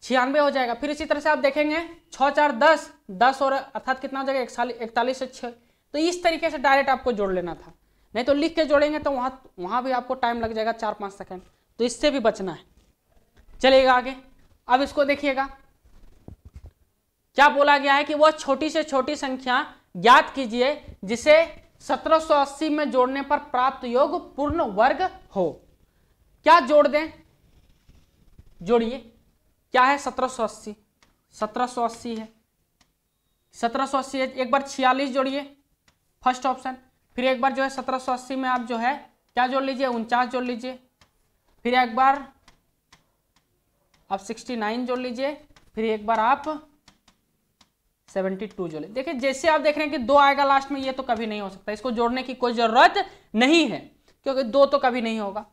[SPEAKER 1] छियानवे हो जाएगा फिर इसी तरह से आप देखेंगे छः चार दस दस और अर्थात कितना हो जाएगा इकतालीस से छः तो इस तरीके से डायरेक्ट आपको जोड़ लेना था नहीं तो लिख के जोड़ेंगे तो वहाँ वहाँ भी आपको टाइम लग जाएगा चार पाँच सेकेंड तो इससे भी बचना है चलेगा आगे अब इसको देखिएगा क्या बोला गया है कि वह छोटी से छोटी संख्या ज्ञात कीजिए जिसे 1780 में जोड़ने पर प्राप्त योग पूर्ण वर्ग हो क्या जोड़ दें जोड़िए क्या है 1780 1780 है 1780 है एक बार छियालीस जोड़िए फर्स्ट ऑप्शन फिर एक बार जो है 1780 में आप जो है क्या जोड़ लीजिए उनचास जोड़ लीजिए फिर एक बार आप 69 जोड़ लीजिए फिर एक बार आप 72 जोड़ देखिए जैसे आप देख रहे हैं कि दो आएगा लास्ट में ये तो कभी नहीं हो सकता इसको जोड़ने की कोई ज़रूरत नहीं है क्योंकि दो तो कभी नहीं होगा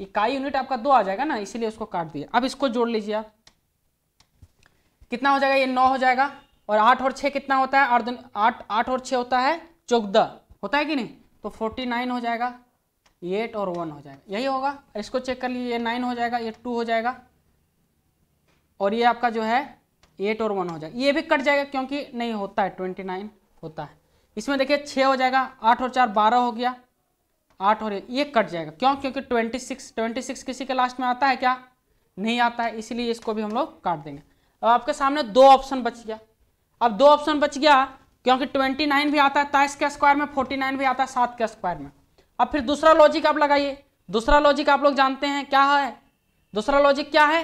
[SPEAKER 1] इकाई यूनिट आपका दो आ जाएगा ना इसीलिए उसको काट दिया अब इसको जोड़ लीजिए आप कितना हो जाएगा ये नौ हो जाएगा और आठ और छः कितना होता है आठ आठ आठ और छः होता है चौदह होता है कि नहीं तो फोर्टी नाइन हो जाएगा एट और वन हो जाएगा यही होगा इसको चेक कर लीजिए ये नाइन हो जाएगा ये टू हो जाएगा और ये आपका जो है एट और वन हो जाएगा ये भी कट जाएगा क्योंकि नहीं होता है ट्वेंटी नाइन होता है इसमें देखिए छः हो जाएगा आठ और चार बारह हो गया आठ और ये कट जाएगा क्यों क्योंकि ट्वेंटी सिक्स ट्वेंटी सिक्स किसी के लास्ट में आता है क्या नहीं आता है इसलिए इसको भी हम लोग काट देंगे अब आपके सामने दो ऑप्शन बच गया अब दो ऑप्शन बच गया क्योंकि ट्वेंटी नाइन भी आता है ताइस तो के स्क्वायर में फोर्टी नाइन भी आता है सात के स्क्वायर में अब फिर दूसरा लॉजिक आप लगाइए दूसरा लॉजिक आप लोग जानते हैं क्या है दूसरा लॉजिक क्या है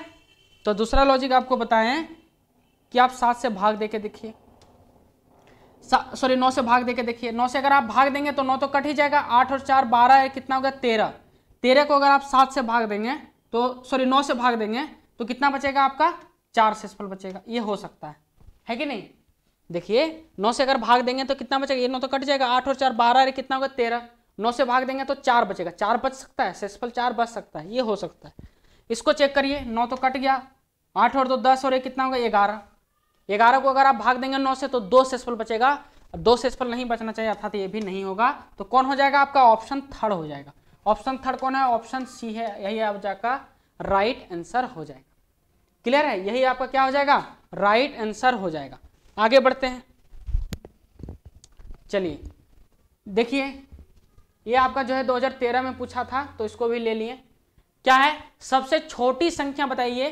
[SPEAKER 1] तो दूसरा लॉजिक आपको बताएं कि आप सात से भाग दे के देखिए सॉरी नौ से भाग दे के देखिए नौ से अगर आप भाग देंगे तो नौ तो कट ही जाएगा आठ और चार बारह है कितना होगा तेरह तेरह को अगर आप सात से भाग देंगे तो सॉरी नौ से भाग देंगे तो कितना बचेगा आपका चार शेषफल बचेगा ये हो सकता है है कि नहीं देखिए नौ से अगर भाग देंगे तो कितना बचेगा ये नौ तो कट जाएगा आठ और चार बारह है कितना होगा तेरह नौ से भाग देंगे तो चार बचेगा चार बच सकता है सेसफल चार बच सकता है ये हो सकता है इसको चेक करिए नौ तो कट गया आठ और दो दस और एक कितना होगा ग्यारह ग्यारह को अगर आप भाग देंगे नौ से तो दो सेसफल बचेगा दो सेसफल नहीं बचना चाहिए अर्थात ये भी नहीं होगा तो कौन हो जाएगा आपका ऑप्शन थर्ड हो जाएगा ऑप्शन थर्ड कौन है ऑप्शन सी है यही आप जाकर राइट आंसर हो जाएगा क्लियर है यही आपका क्या हो जाएगा राइट आंसर हो जाएगा आगे बढ़ते हैं चलिए देखिए ये आपका जो है 2013 में पूछा था तो इसको भी ले लिए क्या है सबसे छोटी संख्या बताइए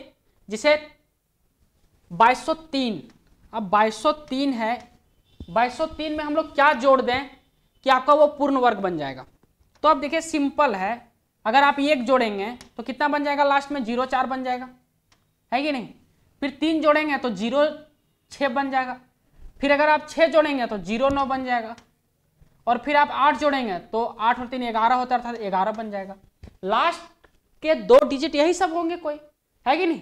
[SPEAKER 1] जिसे 2203 अब 2203 है 2203 में हम लोग क्या जोड़ दें कि आपका वो पूर्ण वर्ग बन जाएगा तो अब देखिए सिंपल है अगर आप एक जोड़ेंगे तो कितना बन जाएगा लास्ट में जीरो चार बन जाएगा है कि नहीं फिर तीन जोड़ेंगे तो जीरो छः बन जाएगा फिर अगर आप छः जोड़ेंगे तो जीरो नौ बन जाएगा और फिर आप आठ जोड़ेंगे तो आठ और तीन ग्यारह होता है अर्थात ग्यारह बन जाएगा लास्ट के दो डिजिट यही सब होंगे कोई है कि नहीं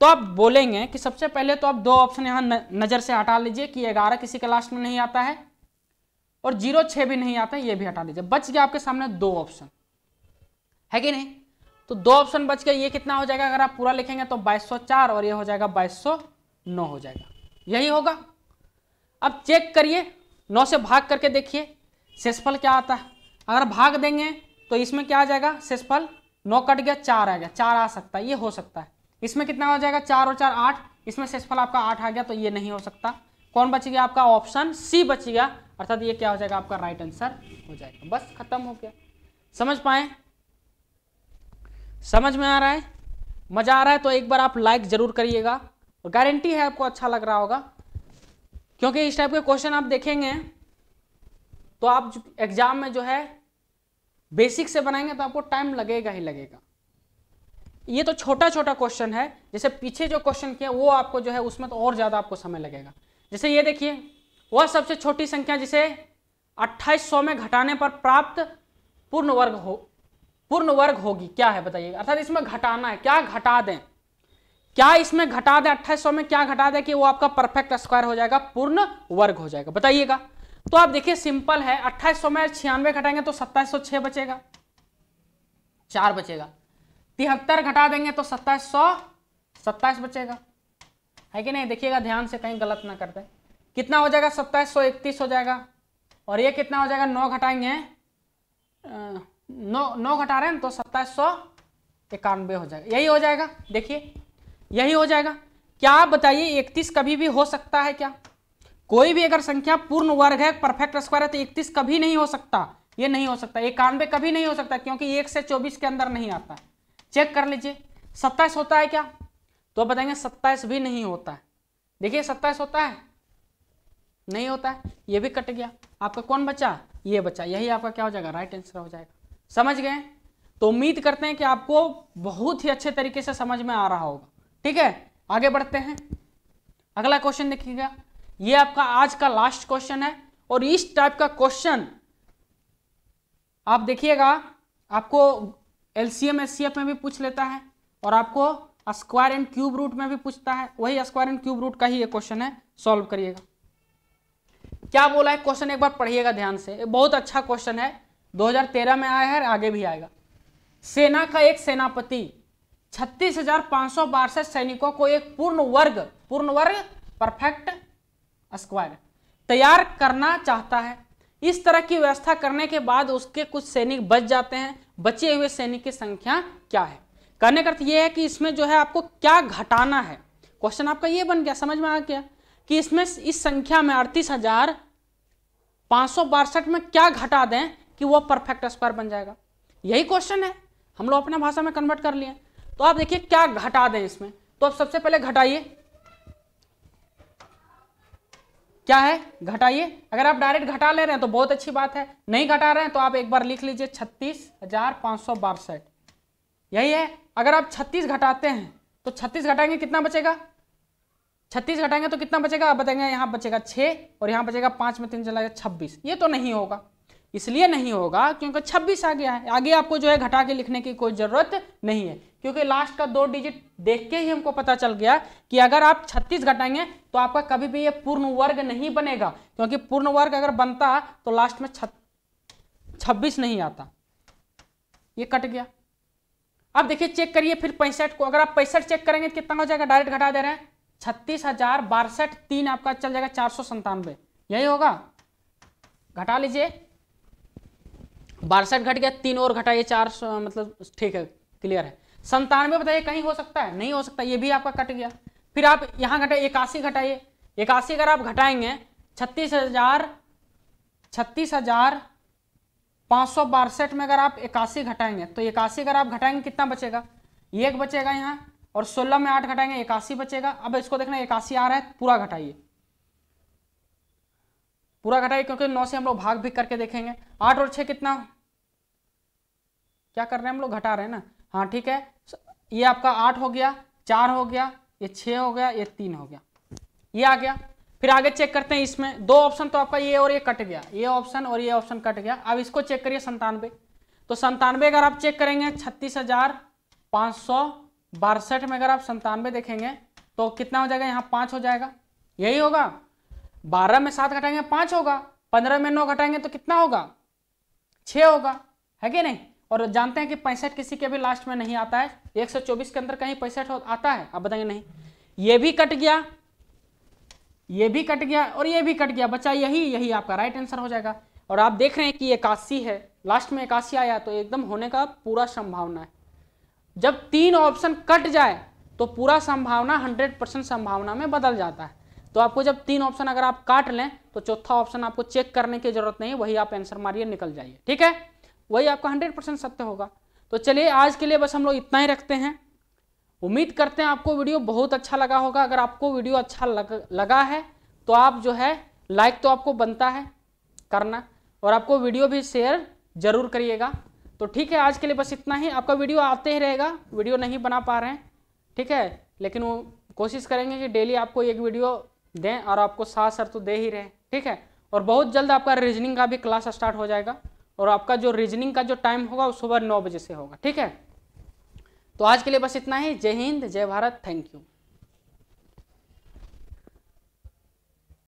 [SPEAKER 1] तो आप बोलेंगे कि सबसे पहले तो आप दो ऑप्शन यहां नज़र से हटा लीजिए कि ग्यारह किसी के लास्ट में नहीं आता है और जीरो छह भी नहीं आता है ये भी हटा लीजिए बच गया आपके सामने दो ऑप्शन है कि नहीं तो दो ऑप्शन बच गया ये कितना हो जाएगा अगर आप पूरा लिखेंगे तो चार और ये हो जाएगा नौ हो जाएगा यही होगा अब चेक करिए नौ से भाग करके देखिए शेषफल क्या आता है अगर भाग देंगे तो इसमें क्या आ जाएगा शेषफल नौ कट गया चार आ गया चार आ सकता है ये हो सकता है इसमें कितना हो जाएगा चार और चार आठ इसमें शेषफल आपका आठ आ गया तो ये नहीं हो सकता कौन बच गया आपका ऑप्शन सी बच गया अर्थात ये क्या हो जाएगा आपका राइट आंसर हो जाएगा बस खत्म हो गया समझ पाए समझ में आ रहा है मजा आ रहा है तो एक बार आप लाइक जरूर करिएगा और गारंटी है आपको अच्छा लग रहा होगा क्योंकि इस टाइप के क्वेश्चन आप देखेंगे तो आप एग्जाम में जो है बेसिक से बनाएंगे तो आपको टाइम लगेगा ही लगेगा ये तो छोटा छोटा क्वेश्चन है जैसे पीछे जो क्वेश्चन किया वो आपको जो है उसमें तो और ज़्यादा आपको समय लगेगा जैसे ये देखिए वह सबसे छोटी संख्या जिसे 2800 में घटाने पर प्राप्त पूर्ण वर्ग हो पूर्ण वर्ग होगी क्या है बताइए अर्थात इसमें घटाना है क्या घटा दें क्या इसमें घटा दें 2800 में क्या घटा दें कि वो आपका परफेक्ट स्क्वायर हो जाएगा पूर्ण वर्ग हो जाएगा बताइएगा तो आप देखिए सिंपल है अट्ठाईस में छियानवे घटाएंगे तो सत्ताईस बचेगा चार बचेगा तिहत्तर घटा देंगे तो सत्ताईस सौ सत्ताईस बचेगा है कि नहीं देखिएगा ध्यान से कहीं गलत ना कर कितना हो जाएगा सत्ताईस सौ इकतीस हो जाएगा और ये कितना हो जाएगा नौ घटाएंगे नौ नौ घटा रहे हैं तो सत्ताईस सौ इक्यानवे हो जाएगा यही हो जाएगा देखिए यही हो जाएगा क्या आप बताइए इकतीस कभी भी हो सकता है क्या कोई भी अगर संख्या पूर्ण वर्ग है परफेक्ट स्क्वायर है तो इकतीस कभी नहीं हो सकता ये नहीं हो सकता इक्यानवे कभी नहीं हो सकता क्योंकि एक से चौबीस के अंदर नहीं आता चेक कर लीजिए सत्ताईस होता है क्या तो बताएंगे सत्ताईस भी नहीं होता है देखिए सत्ताईस होता है नहीं होता है ये भी कट गया आपका कौन बचा ये बचा यही आपका क्या हो जाएगा राइट आंसर हो जाएगा समझ गए तो उम्मीद करते हैं कि आपको बहुत ही अच्छे तरीके से समझ में आ रहा होगा ठीक है आगे बढ़ते हैं अगला क्वेश्चन देखिएगा ये आपका आज का लास्ट क्वेश्चन है और इस टाइप का क्वेश्चन आप देखिएगा आपको एलसीएम एचसीएफ में भी पूछ लेता है और आपको स्क्वायर एंड क्यूब रूट में भी पूछता है वही स्क्वायर एंड क्यूब रूट का ही ये क्वेश्चन है सॉल्व करिएगा क्या बोला है क्वेश्चन एक बार पढ़िएगा ध्यान से बहुत अच्छा क्वेश्चन है 2013 में आया है आगे भी आएगा सेना का एक सेनापति छत्तीस हजार पांच सौ बासठ सैनिकों को एक पूर्ण वर्ग पूर्ण वर्ग परफेक्ट स्क्वायर तैयार करना चाहता है इस तरह की व्यवस्था करने के बाद उसके कुछ सैनिक बच जाते हैं बचे हुए सैनिक की संख्या क्या है कहने का अर्थ यह है कि इसमें जो है आपको क्या घटाना है क्वेश्चन आपका यह बन गया समझ में आ गया कि इसमें इस संख्या में अड़तीस हजार पांच सौ बासठ में क्या घटा दें कि वह परफेक्ट स्क्वायर बन जाएगा यही क्वेश्चन है हम लोग अपने भाषा में कन्वर्ट कर लिए तो आप देखिए क्या घटा दें इसमें तो आप सबसे पहले घटाइए क्या है घटाइए अगर आप डायरेक्ट घटा ले रहे हैं तो बहुत अच्छी बात है नहीं घटा रहे हैं तो आप एक बार लिख लीजिए छत्तीस हजार पाँच सौ बासठ यही है अगर आप छत्तीस घटाते हैं तो छत्तीस घटाएंगे कितना बचेगा छत्तीस घटाएंगे तो कितना बचेगा आप बताएंगे यहां बचेगा छः और यहाँ बचेगा पांच में तीन चला छब्बीस ये तो नहीं होगा इसलिए नहीं होगा क्योंकि 26 आ गया है आगे आपको जो है घटा के लिखने की कोई ज़रूरत नहीं है क्योंकि लास्ट का दो डिजिट देख के ही हमको पता चल गया कि अगर आप 36 घटाएंगे तो आपका कभी भी ये पूर्ण वर्ग नहीं बनेगा क्योंकि पूर्ण वर्ग अगर बनता तो लास्ट में छब्बीस नहीं आता ये कट गया अब देखिए चेक करिए फिर पैंसठ को अगर आप पैंसठ चेक करेंगे तो कितना हो जाएगा डायरेक्ट घटा दे रहे हैं छत्तीस हजार बासठ तीन आपका चल जाएगा चार सौ संतानवे यही होगा घटा लीजिए बासठ घट गया तीन और घटा ये चार मतलब ठीक है क्लियर है संतानवे बताइए कहीं हो सकता है नहीं हो सकता ये भी आपका कट गया फिर आप यहाँ घटाइए इक्यासी घटाइए इक्यासी अगर आप घटाएंगे छत्तीस हजार छत्तीस हजार पाँच सौ बासठ में अगर आप इक्यासी घटाएंगे तो इक्यासी अगर आप घटाएंगे कितना बचेगा एक बचेगा यहाँ और सोलह में आठ घटाएंगे इक्यासी बचेगा अब इसको देखना इक्यासी आ रहा है पूरा घटाइए पूरा घटाइए क्योंकि नौ से हम लोग भाग भी करके देखेंगे आठ और छः कितना क्या कर रहे हैं हम लोग घटा रहे हैं ना हाँ ठीक है ये आपका आठ हो गया चार हो गया ये छः हो गया ये तीन हो गया ये आ गया फिर आगे चेक करते हैं इसमें दो ऑप्शन तो आपका ये और ये कट गया ये ऑप्शन और ये ऑप्शन कट गया अब इसको चेक करिए संतानवे तो संतानवे अगर आप चेक करेंगे छत्तीस हजार पाँच सौ बासठ में अगर आप संतानवे देखेंगे तो कितना हो जाएगा यहाँ पाँच हो जाएगा यही होगा बारह में सात घटाएंगे पांच होगा पंद्रह में नौ घटाएंगे तो कितना होगा छ होगा है कि नहीं और जानते हैं कि पैंसठ किसी के भी लास्ट में नहीं आता है 124 के अंदर कहीं पैंसठ आता है आप बताएंगे नहीं ये भी कट गया ये भी कट गया और ये भी कट गया बच्चा यही यही आपका राइट आंसर हो जाएगा और आप देख रहे हैं कि इक्यासी है लास्ट में इक्यासी आया तो एकदम होने का पूरा संभावना है जब तीन ऑप्शन कट जाए तो पूरा संभावना हंड्रेड परसेंट संभावना में बदल जाता है तो आपको जब तीन ऑप्शन अगर आप काट लें तो चौथा ऑप्शन आपको चेक करने की जरूरत नहीं वही आप आंसर मारिए निकल जाइए ठीक है वही आपका हंड्रेड परसेंट सत्य होगा तो चलिए आज के लिए बस हम लोग इतना ही रखते हैं उम्मीद करते हैं आपको वीडियो बहुत अच्छा लगा होगा अगर आपको वीडियो अच्छा लग, लगा है तो आप जो है लाइक तो आपको बनता है करना और आपको वीडियो भी शेयर जरूर करिएगा तो ठीक है आज के लिए बस इतना ही आपका वीडियो आते ही रहेगा वीडियो नहीं बना पा रहे हैं ठीक है लेकिन वो कोशिश करेंगे कि डेली आपको एक वीडियो दें और आपको सा सर तो दे ही रहे ठीक है और बहुत जल्द आपका रीजनिंग का भी क्लास स्टार्ट हो जाएगा और आपका जो रीजनिंग का जो टाइम होगा वो सुबह नौ बजे से होगा ठीक है तो आज के लिए बस इतना ही जय हिंद जय भारत थैंक यू